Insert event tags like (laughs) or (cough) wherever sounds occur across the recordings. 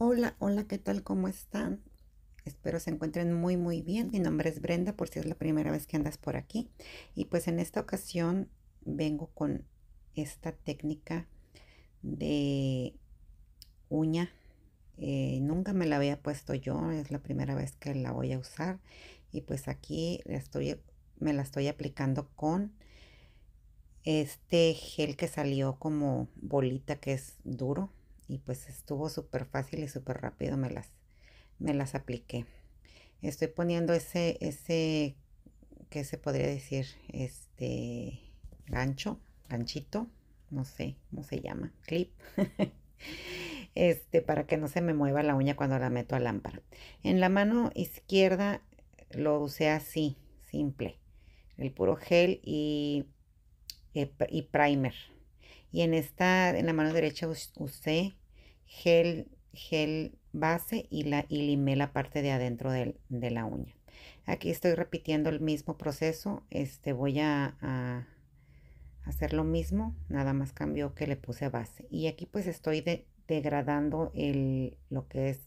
Hola, hola, ¿qué tal? ¿Cómo están? Espero se encuentren muy, muy bien. Mi nombre es Brenda, por si es la primera vez que andas por aquí. Y pues en esta ocasión vengo con esta técnica de uña. Eh, nunca me la había puesto yo, es la primera vez que la voy a usar. Y pues aquí estoy, me la estoy aplicando con este gel que salió como bolita que es duro y pues estuvo súper fácil y súper rápido me las, me las apliqué. Estoy poniendo ese, ese, ¿qué se podría decir? Este gancho, ganchito, no sé cómo se llama, clip. (laughs) este, para que no se me mueva la uña cuando la meto a lámpara. En la mano izquierda lo usé así, simple, el puro gel y, y, eh, y primer. Y en esta, en la mano derecha usé gel, gel base y, la, y limé la parte de adentro de la uña. Aquí estoy repitiendo el mismo proceso, este voy a, hacer lo mismo, nada más cambio que le puse base. Y aquí pues estoy degradando el, lo que es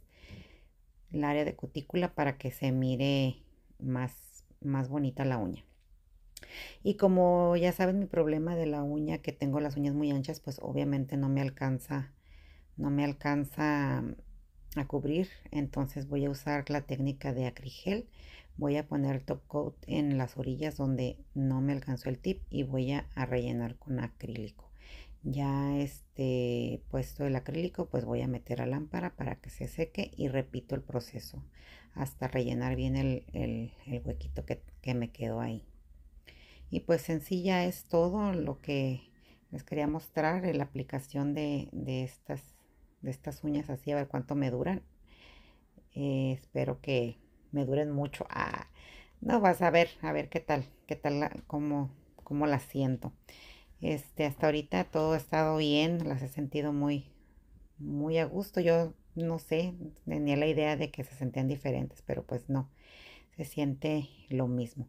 el área de cutícula para que se mire más, más bonita la uña. Y como ya saben mi problema de la uña, que tengo las uñas muy anchas, pues obviamente no me alcanza no me alcanza a cubrir, entonces voy a usar la técnica de acrigel. Voy a poner top coat en las orillas donde no me alcanzó el tip y voy a, rellenar con acrílico. Ya este puesto el acrílico, pues voy a meter a lámpara para que se seque y repito el proceso hasta rellenar bien el, huequito que, me quedó ahí. Y pues sencilla es todo lo que les quería mostrar, en la aplicación de, de estas de estas uñas así a ver cuánto me duran. Eh, espero que me duren mucho. Ah, no, vas a ver, a ver qué tal, qué tal, como cómo, cómo las siento. Este, hasta ahorita todo ha estado bien, las he sentido muy, muy a gusto. Yo no sé, tenía la idea de que se sentían diferentes, pero pues no, se siente lo mismo.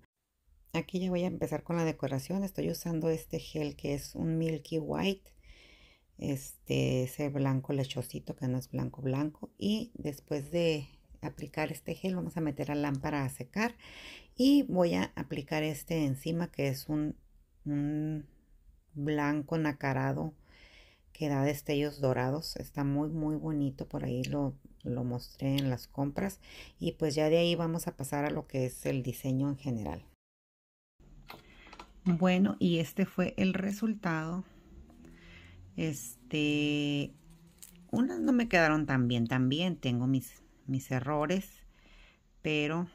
Aquí ya voy a empezar con la decoración. Estoy usando este gel que es un Milky White este, ese blanco lechocito que no es blanco blanco y después de aplicar este gel vamos a meter la lámpara a secar y voy a aplicar este encima que es un, un blanco nacarado que da destellos dorados está muy muy bonito por ahí lo, lo mostré en las compras y pues ya de ahí vamos a pasar a lo que es el diseño en general bueno y este fue el resultado este, unas no me quedaron tan bien, también tengo mis, mis errores, pero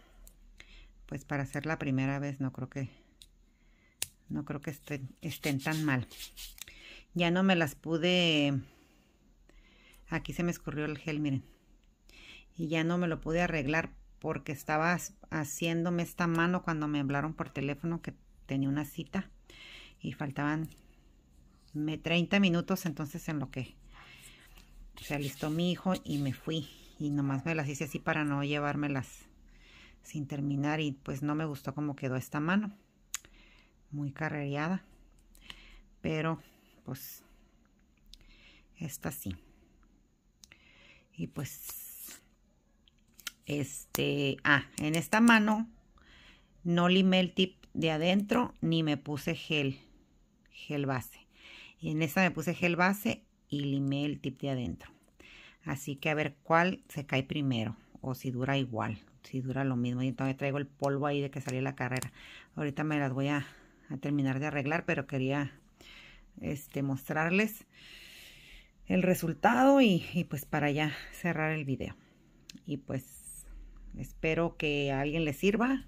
pues para hacer la primera vez no creo que no creo que estén, estén tan mal. Ya no me las pude aquí se me escurrió el gel, miren. Y ya no me lo pude arreglar porque estaba haciéndome esta mano cuando me hablaron por teléfono que tenía una cita y faltaban me 30 minutos entonces en lo que se alistó mi hijo y me fui. Y nomás me las hice así para no llevármelas sin terminar y pues no me gustó cómo quedó esta mano. Muy carrereada. Pero pues esta sí. Y pues este, ah, en esta mano no limé el tip de adentro ni me puse gel, gel base. Y En esta me puse gel base y limé el tip de adentro. Así que a ver cuál se cae primero o si dura igual, si dura lo mismo. Y entonces traigo el polvo ahí de que salió la carrera. Ahorita me las voy a, terminar de arreglar, pero quería este, mostrarles el resultado y, pues para ya cerrar el video. Y pues espero que a alguien le sirva.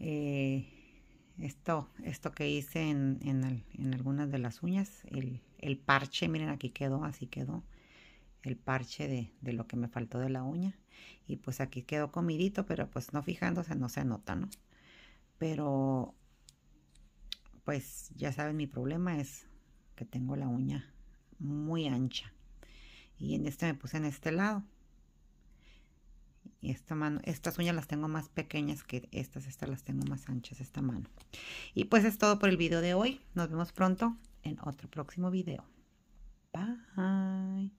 Eh, esto, esto que hice en, en, algunas de las uñas, el, parche, miren aquí quedó, así quedó el parche de, de, lo que me faltó de la uña y pues aquí quedó comidito, pero pues no fijándose no se nota, ¿no? Pero pues ya saben, mi problema es que tengo la uña muy ancha y en este me puse en este lado y esta mano, estas uñas las tengo más pequeñas que estas, estas las tengo más anchas, esta mano. Y pues es todo por el video de hoy. Nos vemos pronto en otro próximo video. Bye.